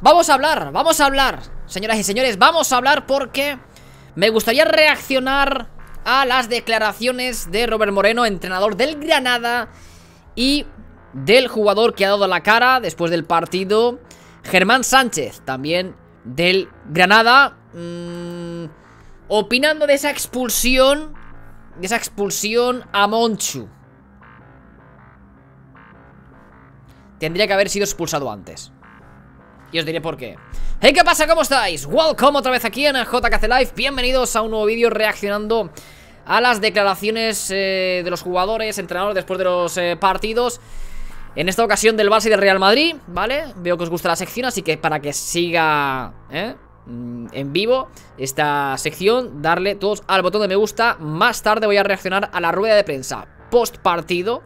Vamos a hablar, vamos a hablar Señoras y señores, vamos a hablar porque Me gustaría reaccionar A las declaraciones de Robert Moreno Entrenador del Granada Y del jugador que ha dado la cara Después del partido Germán Sánchez, también del Granada mm, Opinando de esa expulsión De esa expulsión a Monchu Tendría que haber sido expulsado antes y os diré por qué Hey, ¿qué pasa? ¿Cómo estáis? Welcome otra vez aquí en el JKC Live Bienvenidos a un nuevo vídeo reaccionando a las declaraciones eh, de los jugadores, entrenadores después de los eh, partidos En esta ocasión del Barça y del Real Madrid, ¿vale? Veo que os gusta la sección, así que para que siga ¿eh? mm, en vivo esta sección Darle todos al botón de me gusta Más tarde voy a reaccionar a la rueda de prensa post partido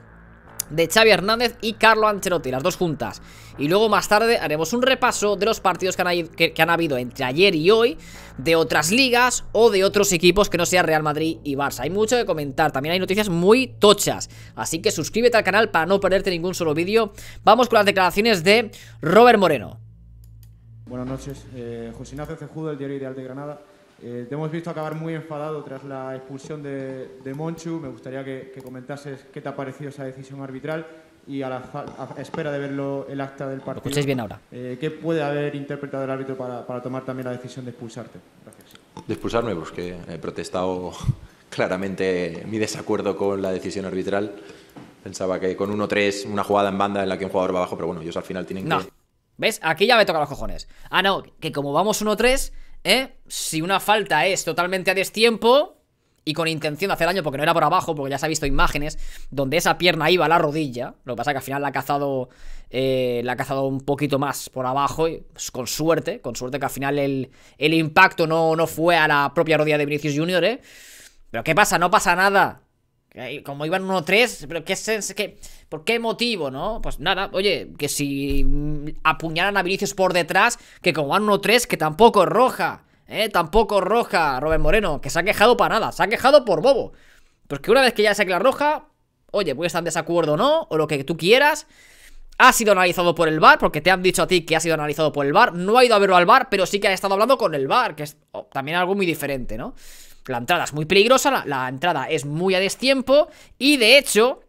de Xavi Hernández y Carlo Ancelotti, las dos juntas. Y luego más tarde haremos un repaso de los partidos que han, habido entre ayer y hoy, de otras ligas o de otros equipos que no sea Real Madrid y Barça. Hay mucho que comentar, también hay noticias muy tochas, así que suscríbete al canal para no perderte ningún solo vídeo. Vamos con las declaraciones de Robert Moreno. Buenas noches, eh, José Cejudo, el Diario Ideal de Granada. Eh, te hemos visto acabar muy enfadado tras la expulsión de, Monchu. Me gustaría que, comentases qué te ha parecido esa decisión arbitral y a la espera de verlo el acta del partido. Escucháis bien ahora. Eh, ¿Qué puede haber interpretado el árbitro para, tomar también la decisión de expulsarte? Gracias. De expulsarme, pues que he protestado claramente mi desacuerdo con la decisión arbitral. Pensaba que con 1-3, una jugada en banda en la que un jugador va abajo, pero bueno, ellos al final tienen no. que. ¿Ves? Aquí ya me toca los cojones. Ah, no, que como vamos 1-3, ¿eh? Si una falta es totalmente a destiempo y con intención de hacer daño, porque no era por abajo, porque ya se ha visto imágenes donde esa pierna iba a la rodilla. Lo que pasa es que al final la ha cazado, eh, la ha cazado un poquito más por abajo, y, pues, con suerte, con suerte que al final el, impacto no, no fue a la propia rodilla de Vinicius Jr. ¿eh? Pero ¿qué pasa? No pasa nada. Como iban 1-3, pero qué, ¿por qué motivo, no? Pues nada, oye, que si apuñalan a Vinicius por detrás, que como van 1-3, que tampoco es roja, ¿eh? Tampoco es roja, Robert Moreno, que se ha quejado para nada, se ha quejado por bobo. Porque una vez que ya ha la roja, oye, puede estar en desacuerdo o no, o lo que tú quieras, ha sido analizado por el bar porque te han dicho a ti que ha sido analizado por el bar no ha ido a verlo al bar pero sí que ha estado hablando con el bar que es oh, también algo muy diferente, ¿no? La entrada es muy peligrosa, la, entrada es muy a destiempo y de hecho,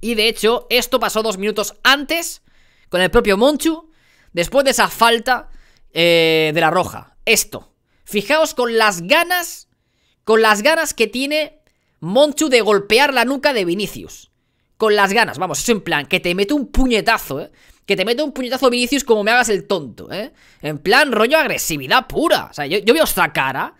y de hecho, esto pasó dos minutos antes con el propio Monchu, después de esa falta eh, de la roja. Esto. Fijaos con las ganas, con las ganas que tiene Monchu de golpear la nuca de Vinicius. Con las ganas, vamos, eso en plan, que te mete un puñetazo, ¿eh? Que te mete un puñetazo Vinicius como me hagas el tonto, ¿eh? En plan, rollo agresividad pura. O sea, yo, yo veo esta cara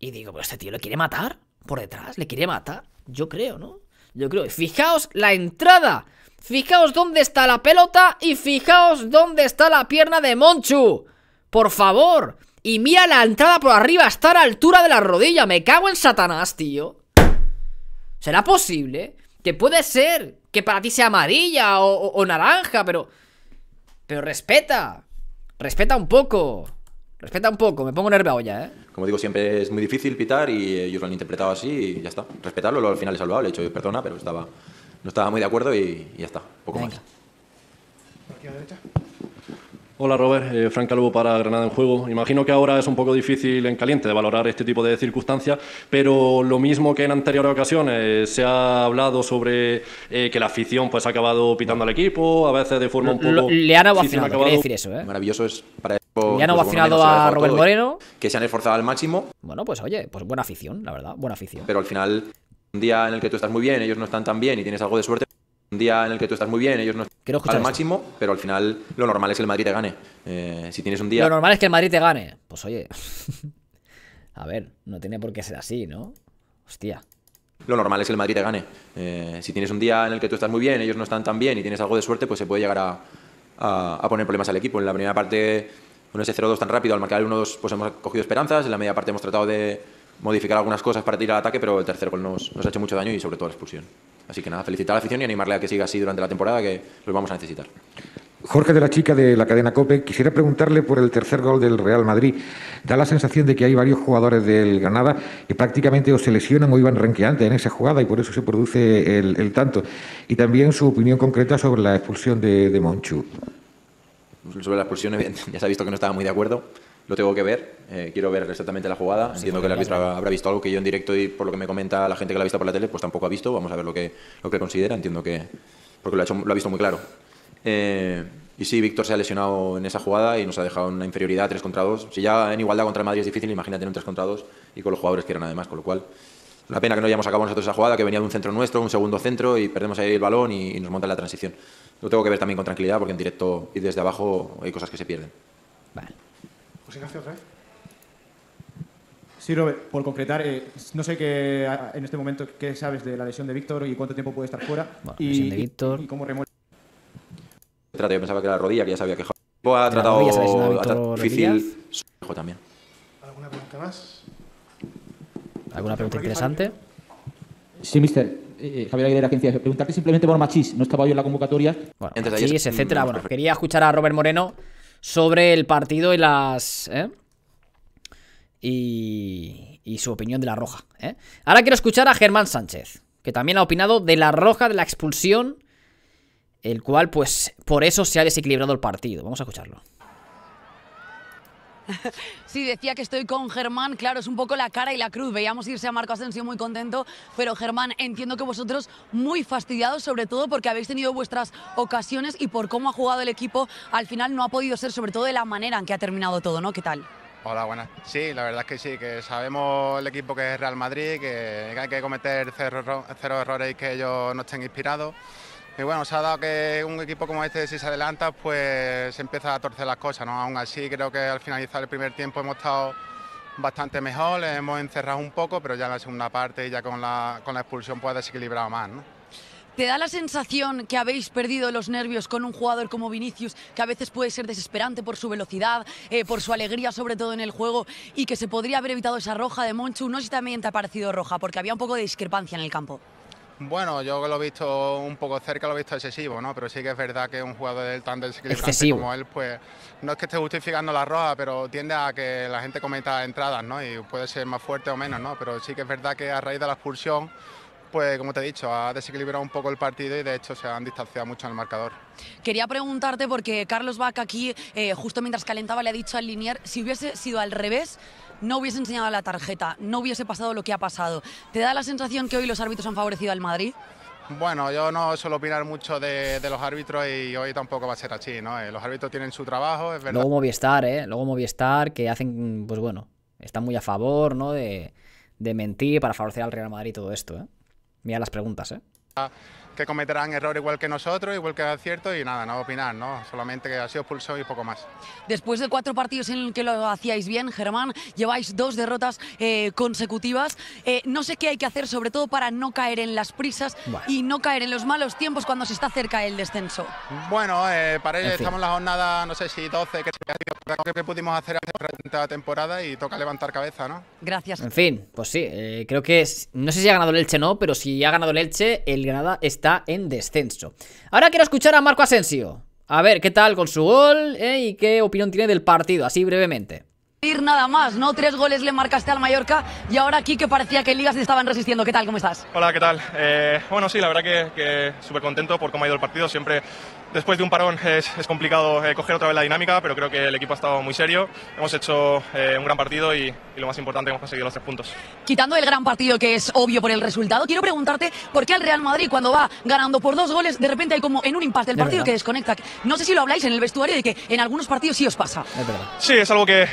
y digo, pero este tío le quiere matar por detrás, le quiere matar. Yo creo, ¿no? Yo creo. Fijaos la entrada. Fijaos dónde está la pelota y fijaos dónde está la pierna de Monchu. Por favor. Y mira la entrada por arriba, está a la altura de la rodilla. Me cago en Satanás, tío. ¿Será posible? Que puede ser que para ti sea amarilla o, naranja, pero... Pero respeta. Respeta un poco. Respeta un poco. Me pongo nervioso ya, ¿eh? como digo, siempre es muy difícil pitar y ellos lo han interpretado así y ya está. Respetarlo, al final es salvable. he hecho perdona, pero estaba, no estaba muy de acuerdo y, ya está, poco más. Hola Robert, eh, Franca Calvo para Granada en Juego. Imagino que ahora es un poco difícil en caliente de valorar este tipo de circunstancias, pero lo mismo que en anteriores ocasiones, eh, se ha hablado sobre eh, que la afición pues ha acabado pitando al equipo, a veces de forma un poco... le han ovacionado, decir eso, Maravilloso es para Le han a Robert Moreno. Que se han esforzado al máximo. Bueno, pues oye, pues buena afición, la verdad, buena afición. Pero al final, un día en el que tú estás muy bien, ellos no están tan bien y tienes algo de suerte, un día en el que tú estás muy bien, ellos no están al máximo, pero al final lo normal es que el Madrid te gane. Eh, si tienes un día... Lo normal es que el Madrid te gane. Pues oye, a ver, no tiene por qué ser así, ¿no? Hostia. Lo normal es que el Madrid te gane. Eh, si tienes un día en el que tú estás muy bien, ellos no están tan bien y tienes algo de suerte, pues se puede llegar a, a, poner problemas al equipo. En la primera parte, con ese 0-2 tan rápido, al marcar el 1-2, pues hemos cogido esperanzas. En la media parte hemos tratado de modificar algunas cosas para tirar al ataque, pero el tercer gol nos ha hecho mucho daño y sobre todo la expulsión. Así que nada, felicitar a la afición y animarle a que siga así durante la temporada, que los vamos a necesitar. Jorge de la Chica de la cadena Cope, quisiera preguntarle por el tercer gol del Real Madrid. Da la sensación de que hay varios jugadores del Granada que prácticamente o se lesionan o iban ranqueantes en esa jugada y por eso se produce el, tanto. Y también su opinión concreta sobre la expulsión de, Monchú. Monchu. Sobre la expulsión, ya se ha visto que no estaba muy de acuerdo lo tengo que ver, eh, quiero ver exactamente la jugada. Entiendo que el árbitro habrá visto algo que yo en directo y por lo que me comenta la gente que la ha visto por la tele, pues tampoco ha visto. Vamos a ver lo que, lo que considera, entiendo que. Porque lo ha, visto muy claro. Eh, y sí, Víctor se ha lesionado en esa jugada y nos ha dejado una inferioridad 3 contra 2. Si ya en igualdad contra el Madrid es difícil, imagínate en tres 3 contra 2 y con los jugadores que eran además, con lo cual. Una pena que no hayamos acabado nosotros esa jugada, que venía de un centro nuestro, un segundo centro, y perdemos ahí el balón y, nos monta la transición. Lo tengo que ver también con tranquilidad, porque en directo y desde abajo hay cosas que se pierden. Vale. Pues otra vez. ¿eh? Sí, Robert, por concretar, eh, no sé qué en este momento qué sabes de la lesión de Víctor y cuánto tiempo puede estar fuera. y, de cómo remueve. Yo pensaba que era la rodilla, que ya sabía que ha tratado ha tratado difícil su hijo también. ¿Alguna pregunta más? ¿Alguna pregunta interesante? sí, mister. Eh, eh, Javier Aguilera, agencia. Preguntarte simplemente por Machís. No estaba yo en la convocatoria. Bueno, Machís, etcétera. Bueno, quería escuchar a Robert Moreno sobre el partido y las... ¿eh? Y, y, su opinión de la roja. ¿eh? Ahora quiero escuchar a Germán Sánchez, que también ha opinado de la roja, de la expulsión, el cual pues por eso se ha desequilibrado el partido. Vamos a escucharlo. Sí, decía que estoy con Germán, claro, es un poco la cara y la cruz. Veíamos irse a Marco Asensio muy contento, pero Germán, entiendo que vosotros muy fastidiados, sobre todo porque habéis tenido vuestras ocasiones y por cómo ha jugado el equipo, al final no ha podido ser, sobre todo de la manera en que ha terminado todo, ¿no? ¿Qué tal? Hola, buenas. Sí, la verdad es que sí, que sabemos el equipo que es Real Madrid, que hay que cometer cero, errores y que ellos no estén inspirados. Y bueno, se ha dado que un equipo como este, si se adelanta, pues se empieza a torcer las cosas, ¿no? Aún así, creo que al finalizar el primer tiempo hemos estado bastante mejor, hemos encerrado un poco, pero ya en la segunda parte, ya con la, expulsión, pues ha desequilibrado más, ¿Te da la sensación que habéis perdido los nervios con un jugador como Vinicius, que a veces puede ser desesperante por su velocidad, eh, por su alegría, sobre todo en el juego, y que se podría haber evitado esa roja de Monchu? No sé si también te ha parecido roja, porque había un poco de discrepancia en el campo. Bueno, yo lo he visto un poco cerca, lo he visto excesivo, ¿no? Pero sí que es verdad que un jugador del tan desequilibrante como él, pues no es que esté justificando la roja, pero tiende a que la gente cometa entradas, ¿no? Y puede ser más fuerte o menos, ¿no? Pero sí que es verdad que a raíz de la expulsión, pues como te he dicho, ha desequilibrado un poco el partido y de hecho se han distanciado mucho en el marcador. Quería preguntarte porque Carlos Vaca aquí, eh, justo mientras calentaba, le ha dicho al Linear si hubiese sido al revés, no hubiese enseñado la tarjeta, no hubiese pasado lo que ha pasado. ¿Te da la sensación que hoy los árbitros han favorecido al Madrid? Bueno, yo no suelo opinar mucho de, los árbitros y hoy tampoco va a ser así, ¿no? Eh, los árbitros tienen su trabajo, Luego Movistar, ¿eh? Luego Movistar, que hacen, pues bueno, están muy a favor, ¿no? De, mentir para favorecer al Real Madrid y todo esto, ¿eh? Mira las preguntas, ¿eh? Que cometerán error igual que nosotros, igual que cierto y nada, no opinar, ¿no? Solamente que ha sido pulso y poco más. Después de cuatro partidos en los que lo hacíais bien, Germán, lleváis dos derrotas eh, consecutivas. Eh, no sé qué hay que hacer, sobre todo para no caer en las prisas y no caer en los malos tiempos cuando se está cerca el descenso. Bueno, eh, para ello estamos en la jornada, no sé si 12, que se que pudimos hacer esta temporada y toca levantar cabeza, ¿no? Gracias. En fin, pues sí, eh, creo que es, no sé si ha ganado el Elche no, pero si ha ganado el Elche, el Granada está en descenso. Ahora quiero escuchar a Marco Asensio. A ver, ¿qué tal con su gol eh, y qué opinión tiene del partido? Así brevemente ir nada más, ¿no? Tres goles le marcaste al Mallorca y ahora aquí que parecía que ligas estaban resistiendo. ¿Qué tal? ¿Cómo estás? Hola, ¿qué tal? Eh, bueno, sí, la verdad que, que súper contento por cómo ha ido el partido. Siempre después de un parón es, complicado eh, coger otra vez la dinámica, pero creo que el equipo ha estado muy serio. Hemos hecho eh, un gran partido y, lo más importante, hemos conseguido los tres puntos. Quitando el gran partido que es obvio por el resultado, quiero preguntarte por qué al Real Madrid cuando va ganando por dos goles, de repente hay como en un impacto el partido que desconecta. No sé si lo habláis en el vestuario de que en algunos partidos sí os pasa. Sí, es algo que,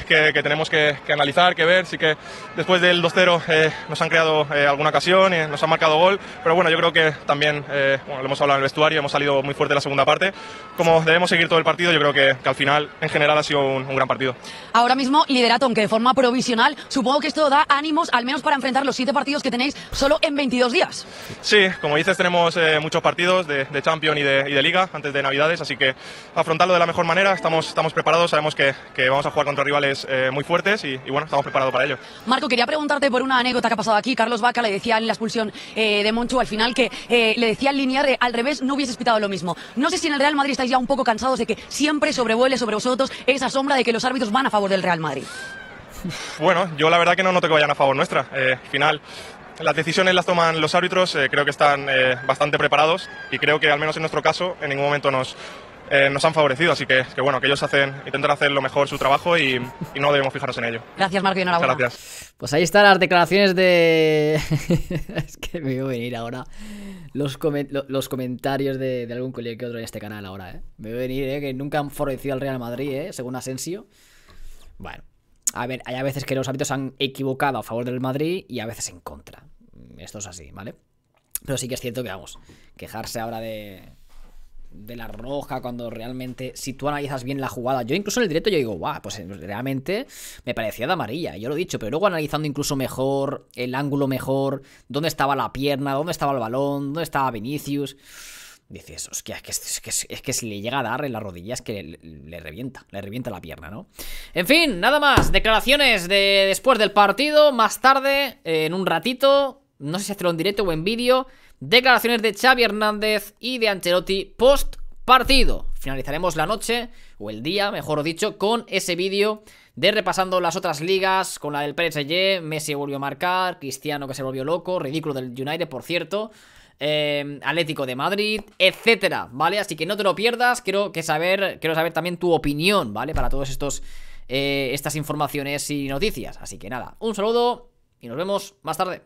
tenemos que, analizar, que ver. Sí que después del 2-0 eh, nos han creado alguna ocasión, nos han marcado gol, pero bueno, yo creo que también, lo hemos hablado en el vestuario, hemos salido muy fuerte en la segunda parte como debemos seguir todo el partido, yo creo que, al final, en general, ha sido un, gran partido. Ahora mismo, liderato, aunque de forma provisional, supongo que esto da ánimos, al menos para enfrentar los siete partidos que tenéis solo en 22 días. Sí, como dices, tenemos eh, muchos partidos de, Champions y de, Liga antes de Navidades, así que afrontarlo de la mejor manera, estamos, estamos preparados, sabemos que, vamos a jugar contra rivales eh, muy fuertes y, bueno, estamos preparados para ello. Marco, quería preguntarte por una anécdota que ha pasado aquí. Carlos Vaca le decía en la expulsión eh, de Monchu al final que le decía al linear al revés, no hubiese pitado lo mismo. No sé si en Real Madrid estáis ya un poco cansados de que siempre sobrevuele sobre vosotros esa sombra de que los árbitros van a favor del Real Madrid? Bueno, yo la verdad que no noto que vayan a favor nuestra. Eh, final, las decisiones las toman los árbitros, eh, creo que están eh, bastante preparados y creo que al menos en nuestro caso en ningún momento nos, eh, nos han favorecido. Así que, bueno, que ellos hacen, intentan hacer lo mejor su trabajo y, no debemos fijarnos en ello. Gracias, Marco, y enhorabuena. Gracias. Pues ahí están las declaraciones de. es que me veo venir ahora. Los, los comentarios de, algún colega que otro en este canal ahora, ¿eh? Me veo venir, ¿eh? Que nunca han favorecido al Real Madrid, ¿eh? Según Asensio. Bueno. A ver, hay a veces que los hábitos han equivocado a favor del Madrid y a veces en contra. Esto es así, ¿vale? Pero sí que es cierto que, vamos, quejarse ahora de, de la roja, cuando realmente, si tú analizas bien la jugada, yo incluso en el directo yo digo, guau, pues eh, realmente me parecía de amarilla, yo lo he dicho, pero luego analizando incluso mejor, el ángulo mejor, dónde estaba la pierna, dónde estaba el balón, dónde estaba Vinicius. Dices, hostia, es que, es, que, si le llega a dar en las rodillas que le, revienta, le revienta la pierna, ¿no? En fin, nada más, declaraciones de después del partido, más tarde, eh, en un ratito, no sé si hacerlo en directo o en vídeo, declaraciones de Xavi Hernández y de Ancelotti post partido. Finalizaremos la noche, o el día, mejor dicho, con ese vídeo de repasando las otras ligas, con la del PSG, Messi volvió a marcar, Cristiano que se volvió loco, ridículo del United, por cierto. Eh, Atlético de Madrid, etcétera, ¿vale? Así que no te lo pierdas, quiero que saber, quiero saber también tu opinión, ¿vale? Para todos estos eh, estas informaciones y noticias. Así que nada, un saludo y nos vemos más tarde.